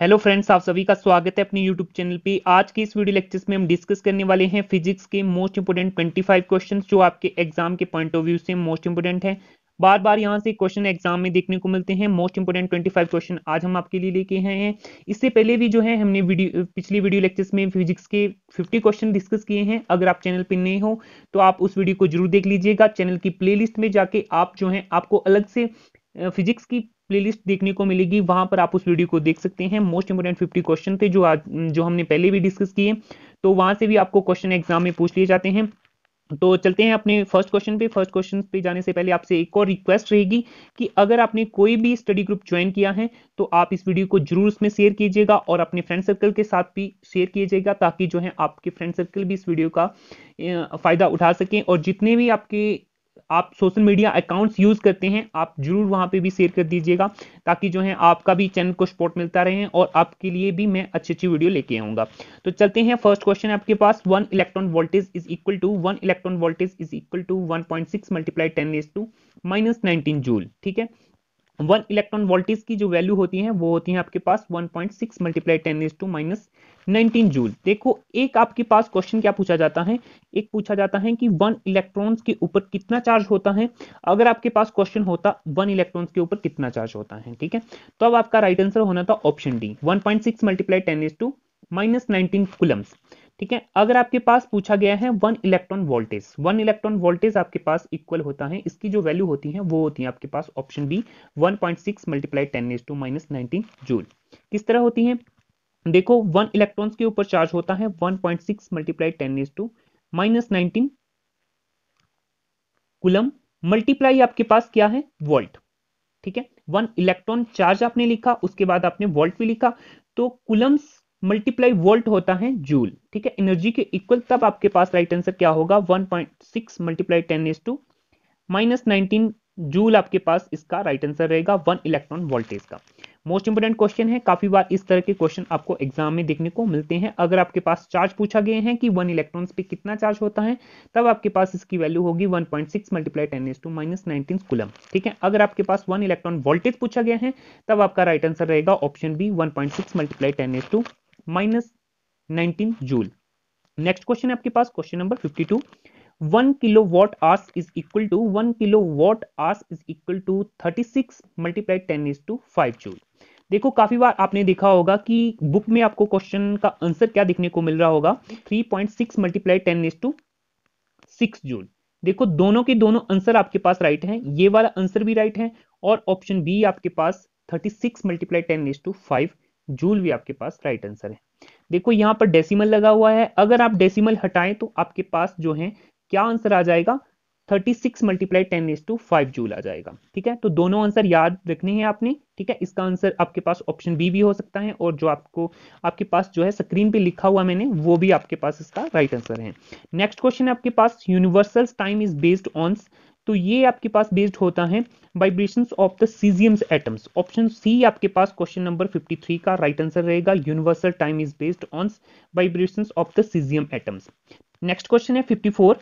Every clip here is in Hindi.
हेलो फ्रेंड्स आप सभी का स्वागत है अपने यूट्यूब चैनल पे आज की इस वीडियो लेक्चर्स में हम डिस्कस करने वाले हैं फिजिक्स के मोस्ट इंपोर्टेंट 25 क्वेश्चंस जो आपके एग्जाम के पॉइंट ऑफ व्यू से मोस्ट इंपोर्टेंट हैं बार बार यहाँ से क्वेश्चन एग्जाम में देखने को मिलते हैं मोस्ट इंपोर्टेंट 25 क्वेश्चन आज हम आपके लिए लेके आए हैं इससे पहले भी जो है हमने वीडियो पिछली वीडियो लेक्चर्स में फिजिक्स के 50 क्वेश्चन डिस्कस किए हैं अगर आप चैनल पर नए हो तो आप उस वीडियो को जरूर देख लीजिएगा चैनल की प्ले में जाके आप जो है आपको अलग से फिजिक्स की प्लेलिस्ट देखने को मिलेगी वहां पर आप उस वीडियो को देख सकते हैं मोस्ट इंपोर्टेंट फिफ्टी क्वेश्चन थे जो आज जो हमने पहले भी डिस्कस किए तो वहां से भी आपको क्वेश्चन एग्जाम में पूछ लिए जाते हैं तो चलते हैं अपने फर्स्ट क्वेश्चन पे फर्स्ट क्वेश्चन पे जाने से पहले आपसे एक और रिक्वेस्ट रहेगी कि अगर आपने कोई भी स्टडी ग्रुप ज्वाइन किया है तो आप इस वीडियो को जरूर उसमें शेयर कीजिएगा और अपने फ्रेंड सर्कल के साथ भी शेयर कीजिएगा ताकि जो है आपके फ्रेंड सर्कल भी इस वीडियो का फ़ायदा उठा सकें और जितने भी आपके आप सोशल मीडिया अकाउंट्स यूज़ करते हैं आप जरूर वहां पे भी शेयर कर दीजिएगा ताकि जो है आपका भी चैनल को सपोर्ट मिलता रहे और आपके लिए भी मैं अच्छी अच्छी वीडियो लेके आऊंगा तो चलते हैं फर्स्ट क्वेश्चन आपके पास one electron voltage is equal to one electron voltage is equal to one point six multiply ten is to minus nineteen joule ठीक है वन इलेक्ट्रॉन वोल्टेज की जो वैल्यू होती है वो होती है आपके पास one point six multiply ten is to minus 19 joule देखो एक आपके पास क्वेश्चन क्या पूछा जाता है एक पूछा जाता है कि वन इलेक्ट्रॉन्स के ऊपर कितना चार्ज होता है अगर आपके पास क्वेश्चन होता वन इलेक्ट्रॉन्स के ऊपर कितना चार्ज होता है ठीक है तो अब आपका राइट आंसर होना था option D one point six multiply ten is to minus nineteen coulombs ठीक है अगर आपके पास पूछा गया है one electron voltage one electron voltage आपके पास इक्वल होता है इसकी जो वैल्यू होती है वो होती है आपके पास option B one point six multiply ten is to minus nineteen joule किस तरह होती है देखो वन इलेक्ट्रॉन्स के ऊपर चार्ज होता है one point six multiply ten is to minus nineteen coulomb multiply आपके पास क्या है वोल्ट ठीक है वन इलेक्ट्रॉन चार्ज आपने लिखा उसके बाद आपने वोल्ट भी लिखा तो कुलम्स मल्टीप्लाई वोल्ट होता है जूल ठीक है एनर्जी के इक्वल तब आपके पास राइट आंसर क्या होगा one point six multiply ten is to minus nineteen joule आपके पास इसका राइट आंसर रहेगा वन इलेक्ट्रॉन वोल्टेज का मोस्ट इंपोर्टेंट क्वेश्चन है काफी बार इस तरह के क्वेश्चन आपको एग्जाम में देखने को मिलते हैं अगर आपके पास चार्ज पूछा गया है कि वन इलेक्ट्रॉन पे कितना चार्ज होता है तब आपके पास इसकी वैल्यू होगी 1.6 point six multiply ten is to minus nineteen coulomb ठीक है अगर आपके पास वन इलेक्ट्रॉन वोल्टेज पूछा गया है तब आपका राइट आंसर रहेगा option B one point six multiply ten is to minus nineteen joule next question है आपके पास question number fifty two one kilowatt hour is equal to one kilowatt hour is equal to thirty six multiply ten is to five joule देखो काफी बार आपने देखा होगा कि बुक में आपको क्वेश्चन का आंसर क्या दिखने को मिल रहा होगा 3.6 point six multiply ten is to six joule देखो दोनों के दोनों आंसर आपके पास राइट हैं ये वाला आंसर भी राइट है और ऑप्शन बी आपके पास 36 six multiply ten is to five joule भी आपके पास राइट आंसर है देखो यहाँ पर डेसिमल लगा हुआ है अगर आप डेसिमल हटाएं तो आपके पास जो है क्या आंसर आ जाएगा thirty six multiply ten is to five joule आ जाएगा ठीक है तो दोनों आंसर याद रखने हैं आपने ठीक है इसका आंसर आपके पास ऑप्शन बी भी हो सकता है और जो आपको आपके पास जो है स्क्रीन पे लिखा हुआ मैंने वो भी आपके पास इसका राइट आंसर है नेक्स्ट क्वेश्चन आपके पास universal time is based on तो ये आपके पास बेस्ड होता है vibration of the caesiums atoms option C आपके पास क्वेश्चन नंबर 53 का राइट आंसर रहेगा universal time is based on vibration of the caesium atoms next question है 54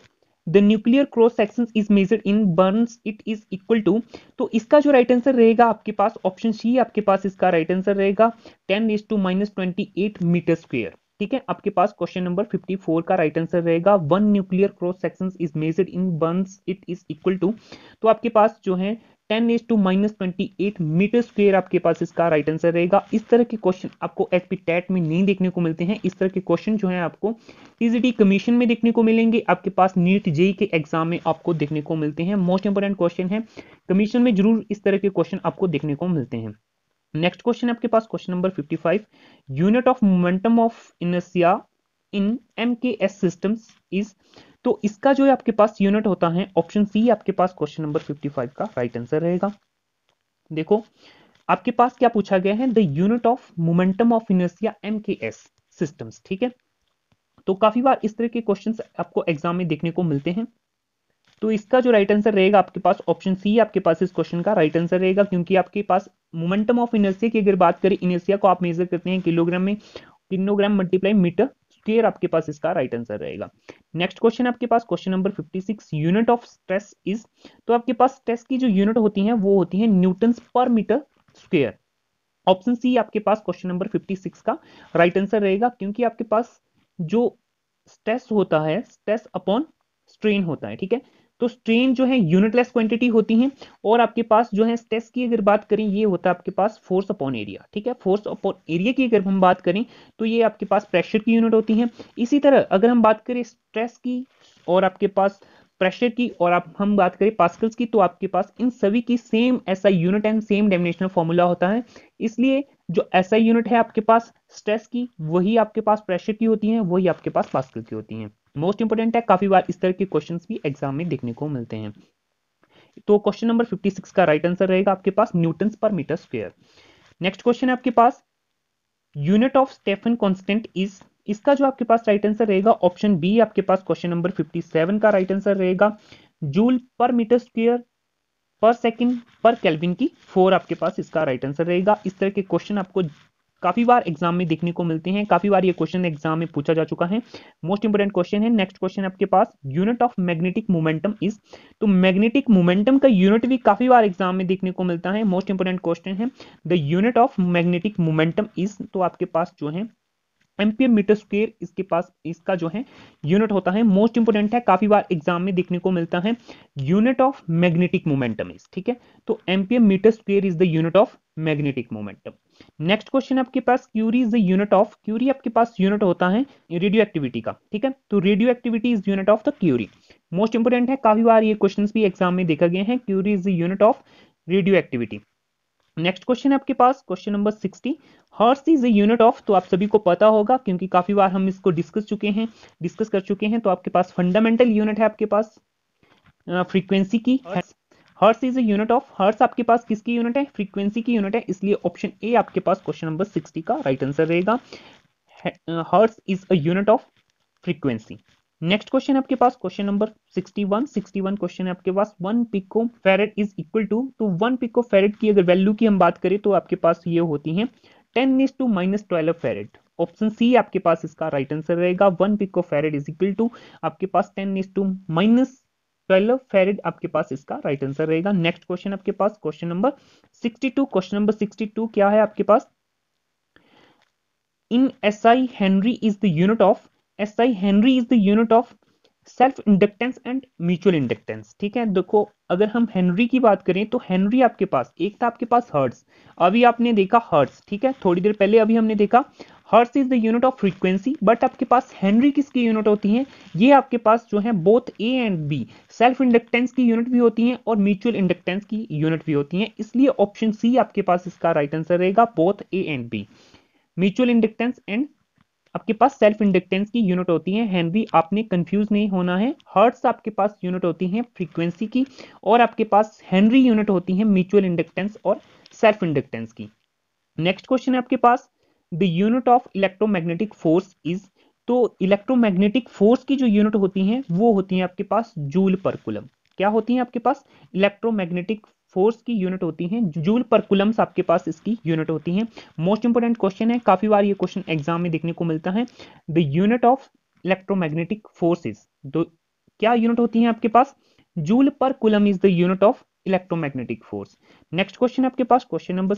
the nuclear cross section is measured in barns it is equal to तो इसका जो राइट आंसर रहेगा आपके पास ऑप्शन सी आपके पास इसका राइट आंसर रहेगा ten is to minus twenty eight metre square ठीक है आपके पास क्वेश्चन नंबर फिफ्टी फोर का राइट आंसर रहेगा one nuclear cross section is measured in barns it is equal to तो आपके पास जो है ten is to minus twenty eight metre square आपके पास इसका राइट आंसर रहेगा इस तरह के क्वेश्चन आपको एचपी टैट में नहीं देखने को मिलते हैं इस तरह के क्वेश्चन जो है आपको टीजीटी कमीशन में देखने को मिलेंगे आपके पास नीट जेई e e के एग्जाम में आपको देखने को मिलते हैं मोस्ट इंपोर्टेंट क्वेश्चन है कमीशन में जरूर इस तरह के क्वेश्चन आपको देखने को मिलते हैं नेक्स्ट क्वेश्चन आपके पास question number 55 unit of momentum of inertia in M K S systems is तो इसका जो है आपके पास यूनिट होता है ऑप्शन सी आपके पास क्वेश्चन नंबर 55 का राइट आंसर रहेगा देखो आपके पास क्या पूछा गया है the unit of momentum of inertia M K S systems ठीक है तो काफी बार इस तरह के क्वेश्चंस आपको एग्जाम में देखने को मिलते हैं तो इसका जो राइट आंसर रहेगा आपके पास ऑप्शन सी आपके पास इस क्वेश्चन का राइट आंसर रहेगा क्योंकि आपके पास मोमेंटम ऑफ इनर्सिया की अगर बात करें इनर्सिया को आप मेजर करते हैं किलोग्राम में किलोग्राम मल्टीप्लाई मीटर स्क्वेयर आपके पास इसका राइट आंसर रहेगा नेक्स्ट क्वेश्चन आपके पास question number 56 unit of stress is तो आपके पास स्ट्रेस की जो यूनिट होती है वो होती है Newton per metre square option C आपके पास क्वेश्चन नंबर 56 का राइट right आंसर रहेगा क्योंकि आपके पास जो स्ट्रेस होता है स्ट्रेस अपॉन स्ट्रेन होता है ठीक है तो स्ट्रेन जो है यूनिटलेस क्वांटिटी होती है और आपके पास जो है स्ट्रेस की अगर बात करें ये होता है आपके पास फोर्स अपॉन एरिया ठीक है फोर्स अपॉन एरिया की अगर हम बात करें तो ये आपके पास प्रेशर की यूनिट होती है इसी तरह अगर हम बात करें स्ट्रेस की और आपके पास प्रेशर की और आप हम बात करें पास्कल्स की तो आपके पास इन सभी की सेम ऐसा unit and same dimensional formula होता है इसलिए जो ऐसा यूनिट है आपके पास स्ट्रेस की वही आपके पास प्रेशर की होती है वही आपके पास पास्कल की होती है मोस्ट इंपोर्टेंट है काफ़ी बार इस तरह के क्वेश्चन भी एग्जाम में देखने को मिलते हैं तो क्वेश्चन नंबर 56 का राइट आंसर रहेगा आपके पास newton per metre square next question है आपके पास unit of Stefan constant is इसका जो आपके पास राइट आंसर रहेगा ऑप्शन बी आपके पास क्वेश्चन नंबर 57 का राइट आंसर रहेगा joule per metre square per second per kelvin की फोर आपके पास इसका राइट आंसर रहेगा इस तरह के क्वेश्चन आपको काफी बार एग्जाम में देखने को मिलते हैं काफी बार ये क्वेश्चन एग्जाम में पूछा जा चुका है मोस्ट इंपोर्टेंट क्वेश्चन है नेक्स्ट क्वेश्चन आपके पास unit of magnetic momentum is तो मैग्नेटिक मोमेंटम का यूनिट भी काफी बार एग्जाम में देखने को मिलता है मोस्ट इंपोर्टेंट क्वेश्चन है the unit of magnetic momentum is तो आपके पास जो है एम्पियर मीटर स्क्वेयर इसके पास इसका जो है यूनिट होता है मोस्ट इंपोर्टेंट है काफी बार एग्जाम में देखने को मिलता है unit of magnetic momentum is ठीक है तो ampere metre square is the unit of magnetic momentum next question आपके पास curie is unit of curie आपके पास यूनिट होता है रेडियो एक्टिविटी का ठीक है तो radioactivity is unit of the curie most important है काफी बार ये क्वेश्चन भी एग्जाम में देखा गया है curie is unit of radioactivity next question है आपके पास question number sixty hertz is unit of तो आप सभी को पता होगा क्योंकि काफी बार हम इसको डिस्कस चुके हैं डिस्कस कर चुके हैं तो आपके पास फंडामेंटल यूनिट है आपके पास फ्रीक्वेंसी की hertz hertz is at of hertz आपके पास किसकी यूनिट है फ्रीक्वेंसी की यूनिट है इसलिए ऑप्शन ए आपके पास क्वेश्चन नंबर सिक्सटी का राइट आंसर रहेगा hertz is at of frequency next question आपके पास क्वेश्चन नंबर 61 61 क्वेश्चन है आपके पास one pico farad is equal to तो वन पिको फेरेट की अगर वैल्यू की हम बात करें तो आपके पास ये होती है ten is to minus twelve farad option C आपके पास इसका राइट आंसर रहेगा one pico farad is equal to आपके पास ten is to minus twelve farad आपके पास इसका राइट आंसर रहेगा नेक्स्ट क्वेश्चन आपके पास question number sixty two question number sixty two क्या है आपके पास in S I henry is the unit of S I henry is the unit of self inductance and mutual inductance ठीक है देखो अगर हम हेनरी की बात करें तो हेनरी आपके पास एक था आपके पास हर्ट्स अभी आपने देखा हर्ट्स ठीक है थोड़ी देर पहले अभी हमने देखा hertz is the unit of frequency but आपके पास हेनरी किसकी यूनिट होती है ये आपके पास जो है both A and B self inductance की यूनिट भी होती है और म्यूचुअल इंडक्टेंस की यूनिट भी होती है इसलिए ऑप्शन सी आपके पास इसका राइट आंसर रहेगा both A and B mutual inductance and आपके पास सेल्फ इंडक्टेंस की यूनिट होती है हेनरी आपने कंफ्यूज नहीं होना है हर्ट्स आपके पास यूनिट होती है फ्रीक्वेंसी की और आपके पास हेनरी यूनिट होती है म्यूचुअल इंडक्टेंस और सेल्फ इंडक्टेंस की नेक्स्ट क्वेश्चन है आपके पास the unit of electromagnetic force is तो इलेक्ट्रोमैग्नेटिक फोर्स की जो यूनिट होती है वो होती है आपके पास जूल पर कुलम क्या होती है आपके पास इलेक्ट्रोमैग्नेटिक फोर्स की यूनिट होती हैं जूल पर कुलम्स आपके पास इसकी यूनिट होती हैं मोस्ट इंपोर्टेंट क्वेश्चन है काफ़ी बार ये क्वेश्चन एग्जाम में देखने को मिलता है the unit of electromagnetic forces दो क्या यूनिट होती है आपके पास joule per coulomb is the unit of electromagnetic force next question आपके पास क्वेश्चन नंबर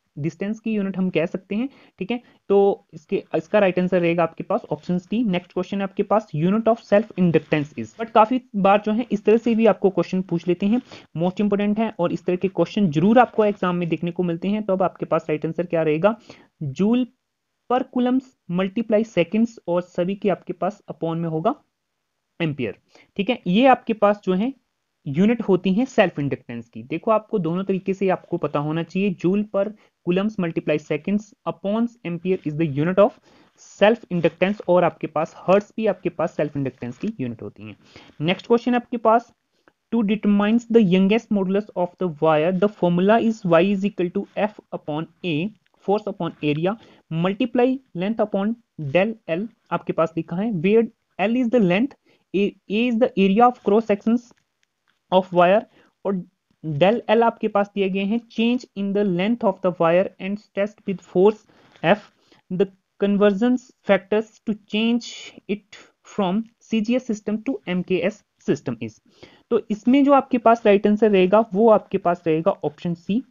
डिस्टेंस की यूनिट हम कह सकते हैं ठीक है तो इसके इसका राइट आंसर रहेगा आपके पास ऑप्शन डी नेक्स्ट क्वेश्चन है आपके पास unit of self inductance is but काफी बार जो है इस तरह से भी आपको क्वेश्चन पूछ लेते हैं मोस्ट इंपोर्टेंट है और इस तरह के क्वेश्चन जरूर आपको एग्जाम में देखने को मिलते हैं तो अब आपके पास राइट आंसर क्या रहेगा जूल पर कुलम्स मल्टीप्लाई सेकेंड्स और सभी के आपके पास अपॉन में होगा एम्पियर ठीक है ये आपके पास जो है यूनिट होती है सेल्फ इंडक्टेंस की देखो आपको दोनों तरीके से आपको पता होना चाहिए जूल पर coulombs multiply seconds upon ampere is the unit of self inductance और आपके पास हर्ट्स भी आपके पास सेल्फ इंडक्टेंस की यूनिट होती है नेक्स्ट क्वेश्चन आपके पास to determines the youngest modulus of the wire the formula is y is equal to f upon a force upon area multiply length upon del l आपके पास लिखा है where l is the length a, a is the area of cross sections of wire और डेल एल आपके पास दिए गए हैं change in the length of the wire and test with force F the convergence factors टू change it from CGS system to MKS system is तो इसमें जो आपके पास राइट आंसर रहेगा वो आपके पास रहेगा ऑप्शन सी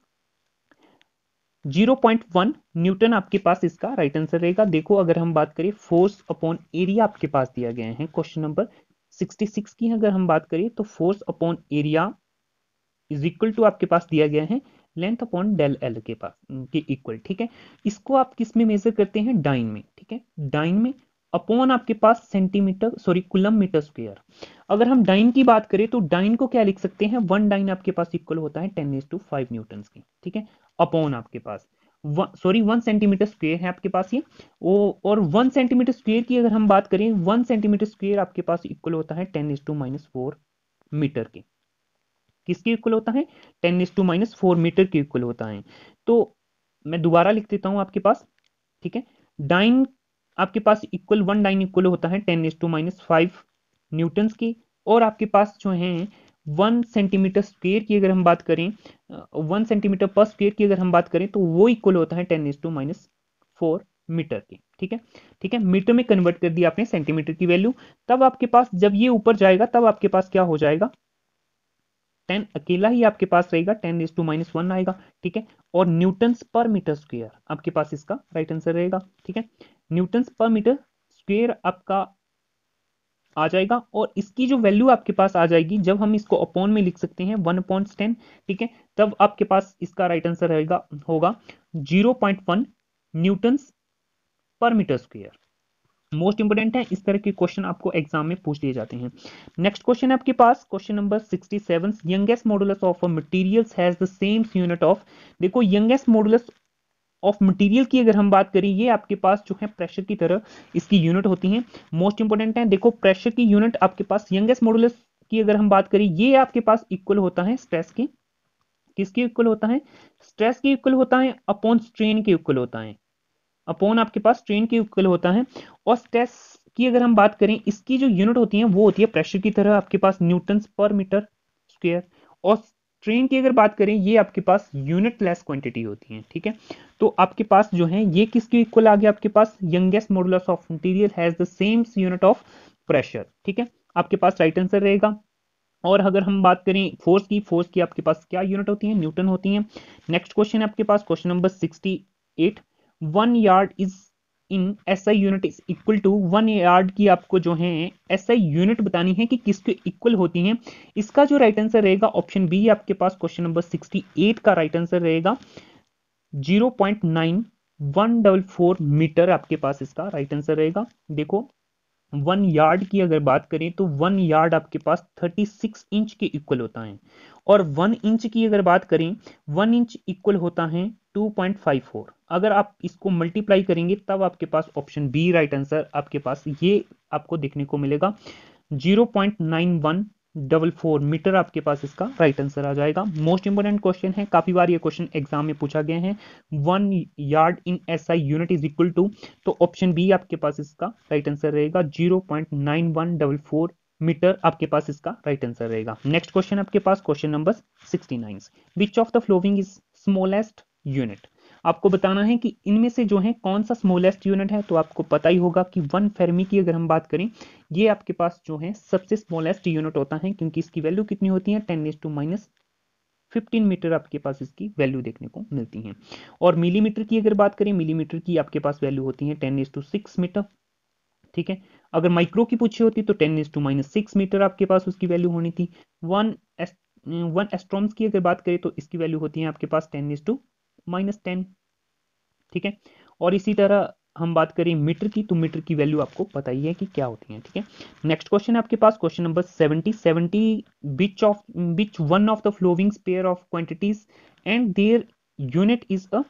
0.1 न्यूटन आपके पास इसका राइट आंसर रहेगा देखो अगर हम बात करें फोर्स अपॉन एरिया आपके पास दिया गया है क्वेश्चन नंबर 66 की अगर हम बात करें तो force upon area is equal to आपके पास दिया गया है लेंथ अपॉन डेल एल के पास के इक्वल ठीक है इसको आप किस में मेजर करते हैं डाइन में ठीक है डाइन में अपॉन आपके पास centimetre sorry coulomb metre square अगर हम डाइन की बात करें तो डाइन को क्या लिख सकते हैं वन डाइन आपके पास इक्वल होता है ten is to five newton की ठीक है अपॉन आपके पास सॉरी वन सेंटीमीटर स्क्वेयर है आपके पास ये ओ, और वन सेंटीमीटर स्क्वेयर की अगर हम बात करें वन सेंटीमीटर स्क्वेयर आपके पास इक्वल होता है ten is to minus four metre के किसके इक्वल होता है ten is to minus four metre के इक्वल होता है तो मैं दोबारा लिख देता हूँ आपके पास ठीक है डाइन आपके पास इक्वल वन डाइन इक्वल होता है ten is to minus five newton की और आपके पास जो है वन सेंटीमीटर स्क्वेयर की अगर हम बात करें वन सेंटीमीटर पर स्क्वेयर की अगर हम बात करें तो वो इक्वल होता है ten is to minus four metre के ठीक है ठीक है मीटर में कन्वर्ट कर दिया आपने सेंटीमीटर की वैल्यू तब आपके पास जब ये ऊपर जाएगा तब आपके पास क्या हो जाएगा टेन अकेला ही आपके पास रहेगा ten is to minus one आएगा ठीक है और न्यूटन पर मीटर स्क्वेयर आपके पास इसका राइट आंसर रहेगा ठीक है न्यूटन पर मीटर स्क्वेयर आपका आ जाएगा और इसकी जो वैल्यू आपके पास आ जाएगी जब हम इसको अपॉन में लिख सकते हैं वन अपॉन टेन ठीक है तब आपके पास इसका राइट आंसर रहेगा होगा zero point one newton per metre square most important है इस तरह के क्वेश्चन आपको एग्जाम में पूछ दिए जाते हैं नेक्स्ट क्वेश्चन आपके पास question number 67 youngest modulus of materials has the same unit of देखो यंगेस्ट मॉडुलस ऑफ मटेरियल की अगर हम बात करें ये आपके पास जो है प्रेशर की तरह इसकी यूनिट होती है मोस्ट इंपोर्टेंट है देखो प्रेशर की यूनिट आपके पास यंगेस्ट मॉडुलस की अगर हम बात करें ये आपके पास इक्वल होता है स्ट्रेस के किसके इक्वल होता है स्ट्रेस के इक्वल होता है अपॉन स्ट्रेन के इक्वल होता है अपोन आपके पास स्ट्रेन के इक्वल होता है और स्ट्रेस की अगर हम बात करें इसकी जो यूनिट होती है वो होती है प्रेशर की तरह आपके पास न्यूटन पर मीटर स्क्वेयर और स्ट्रेन की अगर बात करें ये आपके पास यूनिट लेस क्वान्टिटी होती है ठीक है तो आपके पास जो है ये किसके इक्वल आ गया आपके पास youngest modulus of material has the same unit of pressure ठीक है आपके पास राइट आंसर रहेगा और अगर हम बात करें फोर्स की फोर्स की आपके पास क्या यूनिट होती है न्यूटन होती है नेक्स्ट क्वेश्चन आपके पास question number sixty eight one yard is in S I unit is equal to one yard की आपको जो है एस आई यूनिट बतानी है कि किसके इक्वल होती है इसका जो राइट आंसर रहेगा ऑप्शन बी आपके पास क्वेश्चन नंबर सिक्सटी एट का राइट आंसर रहेगा zero point nine one double four metre आपके पास इसका राइट आंसर रहेगा देखो वन यार्ड की अगर बात करें तो वन यार्ड आपके पास थर्टी सिक्स इंच के इक्वल होता है और वन इंच की अगर बात करें वन इंच इक्वल होता है टू पॉइंट फाइव फोर अगर आप इसको मल्टीप्लाई करेंगे तब आपके पास ऑप्शन बी राइट आंसर आपके पास ये आपको देखने को मिलेगा zero point nine one double four metre आपके पास इसका राइट आंसर आ जाएगा मोस्ट इंपोर्टेंट क्वेश्चन है काफी बार ये क्वेश्चन एग्जाम में पूछा गया है one yard in S I unit is equal to तो ऑप्शन बी आपके पास इसका राइट आंसर रहेगा zero point nine one double four metre आपके पास इसका राइट आंसर रहेगा नेक्स्ट क्वेश्चन आपके पास question number sixty nine which of the following is smallest unit आपको बताना है कि इनमें से जो है कौन सा स्मॉलेस्ट यूनिट है तो आपको पता ही होगा कि वन फेरमी की अगर हम बात करें ये आपके पास जो है सबसे स्मॉलेस्ट यूनिट होता है क्योंकि इसकी वैल्यू कितनी होती है टेन टू माइनस 15 मीटर आपके पास इसकी वैल्यू देखने को मिलती है और मिलीमीटर की अगर बात करें मिलीमीटर की आपके पास वैल्यू होती है टेन टू सिक्स मीटर ठीक है अगर माइक्रो की पूछी होती तो ten two minus six metre आपके पास उसकी वैल्यू होनी थी वन वन एस्ट्रॉम्स की अगर बात करें तो इसकी वैल्यू होती है आपके पास टेन टू माइनस टेन ठीक है और इसी तरह हम बात करें मीटर की तो मीटर की वैल्यू आपको पता ही है कि क्या होती है ठीक है नेक्स्ट क्वेश्चन आपके पास question number seventy seventy which of which one of the following pair of quantities and their unit is a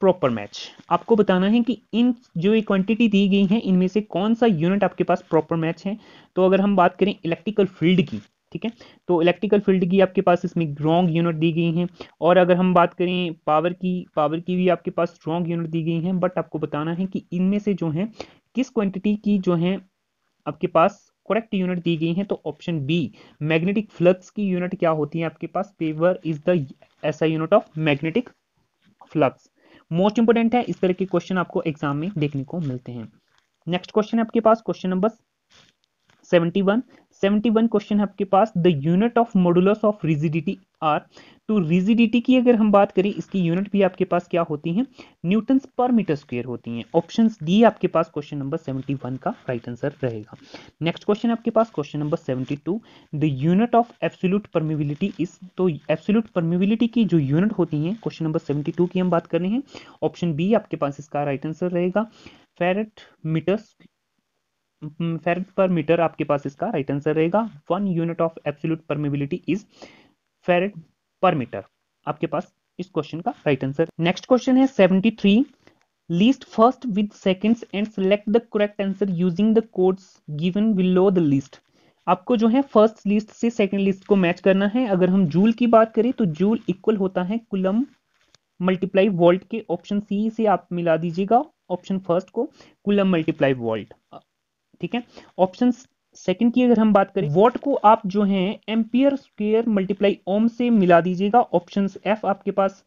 proper match आपको बताना है कि इन जो ये क्वांटिटी दी गई है इनमें से कौन सा यूनिट आपके पास प्रॉपर मैच है तो अगर हम बात करें इलेक्ट्रिकल फील्ड की ठीक है तो इलेक्ट्रिकल फील्ड की आपके पास इसमें रॉन्ग यूनिट दी गई हैं और अगर हम बात करें पावर की पावर की भी आपके पास स्ट्रॉन्ग यूनिट दी गई हैं बट आपको बताना है कि इनमें से जो है किस क्वांटिटी की जो है आपके पास करेक्ट यूनिट दी गई हैं तो ऑप्शन बी मैग्नेटिक फ्लक्स की यूनिट क्या होती है आपके पास पेवर इज द ऐसा unit of magnetic flux most important है इस तरह के क्वेश्चन आपको एग्जाम में देखने को मिलते हैं नेक्स्ट क्वेश्चन है आपके पास क्वेश्चन नंबर 71 71 क्वेश्चन है आपके पास the unit of modulus of rigidity are तो रिजिडिटी की अगर हम बात करें इसकी यूनिट भी आपके पास क्या होती हैं न्यूटन पर मीटर स्क्वेयर होती हैं ऑप्शन डी आपके पास क्वेश्चन नंबर 71 का राइट आंसर रहेगा नेक्स्ट क्वेश्चन आपके पास question number 72 to the unit of absolute permeability is तो एब्सोल्यूट परमिबिलिटी की जो यूनिट होती है क्वेश्चन नंबर सेवेंटी की हम बात कर रहे हैं ऑप्शन बी आपके पास इसका राइट आंसर रहेगा farad metre far per metre आपके पास इसका राइट आंसर रहेगा one unit of absolute permeability is farad per metre आपके पास इस क्वेश्चन का राइट आंसर नेक्स्ट क्वेश्चन है 73 list first with seconds and select the correct answer using the codes given below the list आपको जो है फर्स्ट लिस्ट से सेकंड लिस्ट को मैच करना है अगर हम जूल की बात करें तो जूल इक्वल होता है कुलम मल्टीप्लाई वोल्ट के ऑप्शन सी से आप मिला दीजिएगा ऑप्शन फर्स्ट को कुलम मल्टीप्लाई वोल्ट ठीक है ऑप्शन सेकंड की अगर हम बात करें वॉट को आप जो है एम्पियर स्क्वेयर मल्टीप्लाई ओम से मिला दीजिएगा ऑप्शन एफ आपके पास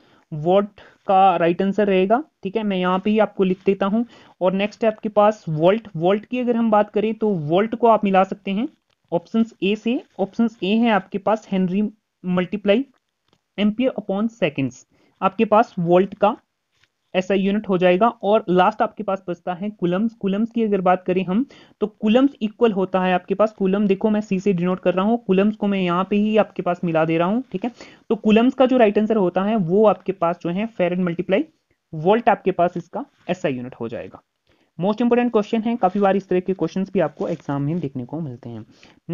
वॉट का राइट आंसर रहेगा ठीक है मैं यहाँ पे ही आपको लिख देता हूँ और नेक्स्ट है आपके पास वॉल्ट वॉल्ट की अगर हम बात करें तो वॉल्ट को आप मिला सकते हैं ऑप्शन ए से ऑप्शन ए है आपके पास henry multiply ampere upon seconds आपके पास वॉल्ट का एस यूनिट हो जाएगा और लास्ट आपके पास बचता है कुलम्स कुलम्स की अगर बात करें हम तो कुलम्स इक्वल होता है आपके पास कुलम देखो मैं सी से डिनोट कर रहा हूँ कुलम्स को मैं यहाँ पे ही आपके पास मिला दे रहा हूँ ठीक है तो कुलम्स का जो राइट आंसर होता है वो आपके पास जो है फेर एंड मल्टीप्लाई वोल्ट आपके पास इसका एस आई यूनिट हो जाएगा मोस्ट इंपोर्टेंट क्वेश्चन है काफ़ी बार इस तरह के क्वेश्चन भी आपको एग्जाम में देखने को मिलते हैं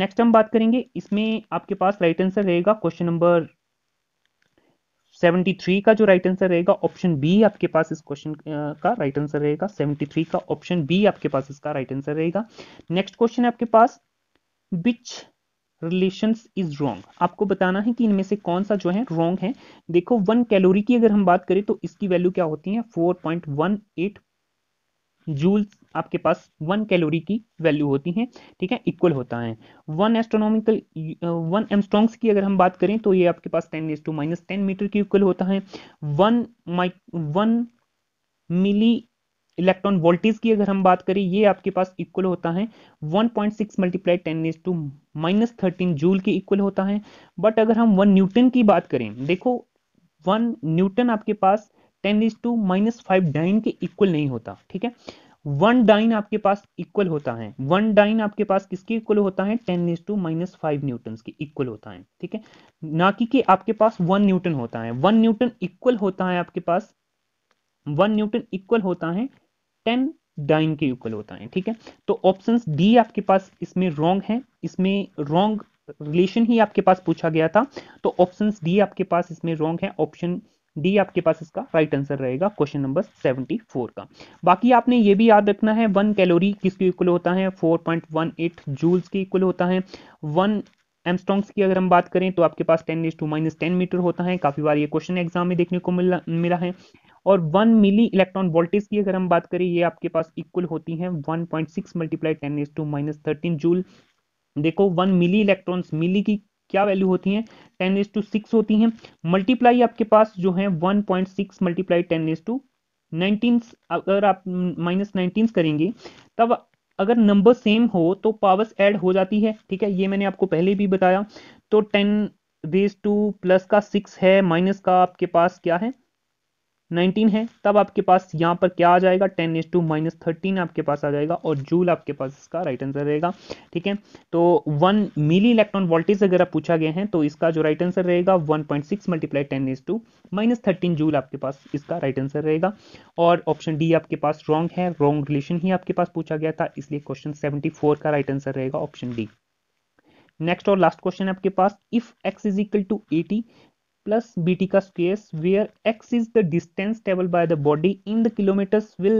नेक्स्ट हम बात करेंगे इसमें आपके पास राइट आंसर रहेगा क्वेश्चन नंबर 73 का जो राइट आंसर रहेगा ऑप्शन बी आपके पास इस क्वेश्चन का राइट आंसर रहेगा 73 का ऑप्शन बी आपके पास इसका राइट आंसर रहेगा नेक्स्ट क्वेश्चन है आपके पास बिच रिलेशन इज रॉन्ग आपको बताना है कि इनमें से कौन सा जो है रॉन्ग है देखो वन कैलोरी की अगर हम बात करें तो इसकी वैल्यू क्या होती है एट जूल्स आपके पास वन कैलोरी की वैल्यू होती है ठीक है इक्वल होता है वन एस्ट्रोनॉमिकल वन एमस्ट्रॉन्ग्स की अगर हम बात करें तो ये आपके पास ten is to minus ten metre की इक्वल होता है one mike one milli electron voltage की अगर हम बात करें ये आपके पास इक्वल होता है 1.6 multiply ten is to minus thirteen joule के इक्वल होता है बट अगर हम वन न्यूटन की बात करें देखो वन न्यूटन आपके पास ten is to minus five dyne के इक्वल नहीं होता ठीक है वन डाइन आपके पास इक्वल होता है वन डाइन आपके पास किसके इक्वल होता है ten is to minus five newton के इक्वल होता है ठीक है ना कि के आपके पास वन न्यूटन होता है वन न्यूटन इक्वल होता है आपके पास वन न्यूटन इक्वल होता है टेन डाइन के इक्वल होता है ठीक है तो ऑप्शन डी आपके पास इसमें रॉन्ग है इसमें रॉन्ग रिलेशन ही आपके पास पूछा गया था तो ऑप्शन डी आपके पास इसमें रॉन्ग है ऑप्शन डी आपके पास इसका राइट आंसर रहेगा क्वेश्चन नंबर 74 का बाकी आपने ये भी याद रखना है वन कैलोरी किसके इक्वल होता है 4.18 जूल्स के इक्वल होता है वन एमस्ट्रॉन्ग्स की अगर हम बात करें तो आपके पास ten is to minus ten metre होता है काफ़ी बार ये क्वेश्चन एग्जाम में देखने को मिला मिला है और वन मिली इलेक्ट्रॉन वोल्टेज की अगर हम बात करें ये आपके पास इक्वल होती है one point six multiply ten is to minus thirteen joule देखो वन मिली इलेक्ट्रॉन्स मिली की क्या वैल्यू होती है टेन इज टू सिक्स होती है मल्टीप्लाई आपके पास जो है one point six multiply ten is to nineteen अगर आप माइनस नाइनटीन करेंगे तब अगर नंबर सेम हो तो पावर्स ऐड हो जाती है ठीक है ये मैंने आपको पहले भी बताया तो टेन रेज टू प्लस का सिक्स है माइनस का आपके पास क्या है 19 है तब आपके पास यहाँ पर क्या आ जाएगा ten is to minus thirteen आपके पास आ जाएगा और जूल आपके पास इसका राइट आंसर रहेगा ठीक है तो 1 मिली इलेक्ट्रॉन वोल्टेज अगर आप पूछा गया है तो इसका जो राइट आंसर रहेगा 1.6 point six multiply ten is to minus thirteen joule आपके पास इसका राइट आंसर रहेगा और ऑप्शन डी आपके पास रॉन्ग है रॉन्ग रिलेशन ही आपके पास पूछा गया था इसलिए क्वेश्चन सेवेंटी का राइट आंसर रहेगा ऑप्शन डी नेक्स्ट और लास्ट क्वेश्चन है आपके पास if X is equal to at plus bt ka square where x is the distance traveled by the body in the kilometers will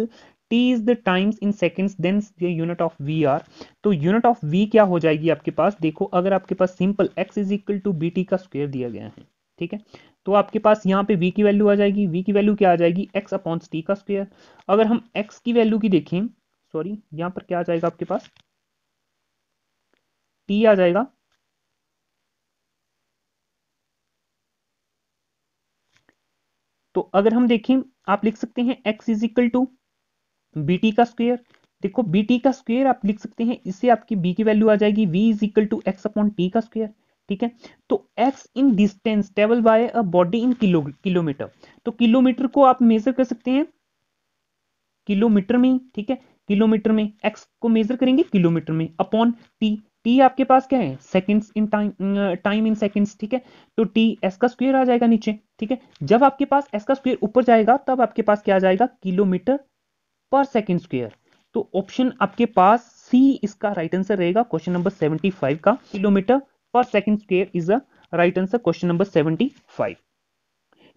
t is the times in seconds then the unit of v r तो unit of v क्या हो जाएगी आपके पास देखो अगर आपके पास simple x is equal to bt का square दिया गया है ठीक है तो आपके पास यहाँ पे v की वैल्यू आ जाएगी v की वैल्यू क्या आ जाएगी x अपॉन टी का स्क्वेयर अगर हम x की वैल्यू की देखें सॉरी यहाँ पर क्या आ जाएगा आपके पास t आ जाएगा तो अगर हम देखें आप लिख सकते हैं X is equal to B T का स्क्वेयर देखो बी टी का स्क्वेयर आप लिख सकते हैं इससे आपकी बी की वैल्यू आ जाएगी V is equal to X upon T का स्क्वेयर ठीक है तो x in distance table by a body in kilo kilometre तो किलोमीटर को आप मेजर कर सकते हैं किलोमीटर में ठीक है किलोमीटर में x को मेजर करेंगे किलोमीटर में अपॉन t टी आपके पास क्या है seconds in time time in seconds ठीक है तो टी एस का स्क्वायर आ जाएगा नीचे ठीक है जब आपके पास एस का स्क्वायर ऊपर जाएगा तब आपके पास क्या आ जाएगा किलोमीटर पर सेकंड स्क्वायर तो ऑप्शन आपके पास सी इसका राइट आंसर रहेगा क्वेश्चन नंबर फाइव का किलोमीटर पर second square is a right answer question number five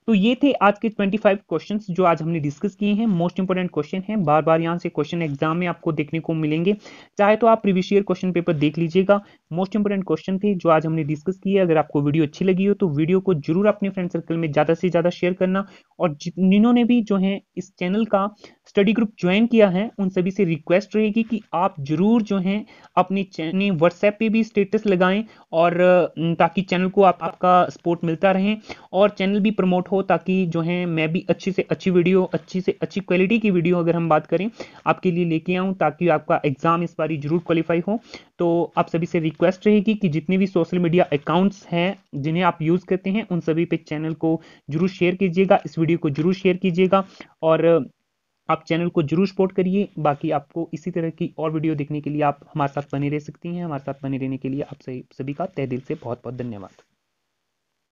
तो ये थे आज के 25 क्वेश्चंस जो आज हमने डिस्कस किए हैं मोस्ट इंपॉर्टेंट क्वेश्चन है बार बार यहाँ से क्वेश्चन एग्जाम में आपको देखने को मिलेंगे चाहे तो आप प्रीवियस ईयर क्वेश्चन पेपर देख लीजिएगा मोस्ट इंपॉर्टेंट क्वेश्चन थे जो आज हमने डिस्कस किए अगर आपको वीडियो अच्छी लगी हो तो वीडियो को जरूर अपने फ्रेंड सर्कल में ज़्यादा से ज़्यादा शेयर करना और जिन्होंने भी जो है इस चैनल का स्टडी ग्रुप ज्वाइन किया है उन सभी से रिक्वेस्ट रहेगी कि आप जरूर जो है अपने व्हाट्सएप पे भी स्टेटस लगाएं और ताकि चैनल को आप, आपका सपोर्ट मिलता रहे और चैनल भी प्रमोट हो ताकि जो है मैं भी अच्छी से अच्छी वीडियो अच्छी से अच्छी क्वालिटी की वीडियो अगर हम बात करें आपके लिए लेके आऊँ ताकि आपका एग्ज़ाम इस बारी जरूर क्वालिफाई हो तो आप सभी से रिक्वेस्ट रहेगी कि जितने भी सोशल मीडिया अकाउंट्स हैं जिन्हें आप यूज़ करते हैं उन सभी पे चैनल को जरूर शेयर कीजिएगा इस वीडियो को जरूर शेयर कीजिएगा और आप चैनल को जरूर सपोर्ट करिए बाकी आपको इसी तरह की और वीडियो देखने के लिए आप हमारे साथ बने रह सकती हैं हमारे साथ बने रहने के लिए आप सभी का तहदिल दिल से बहुत बहुत धन्यवाद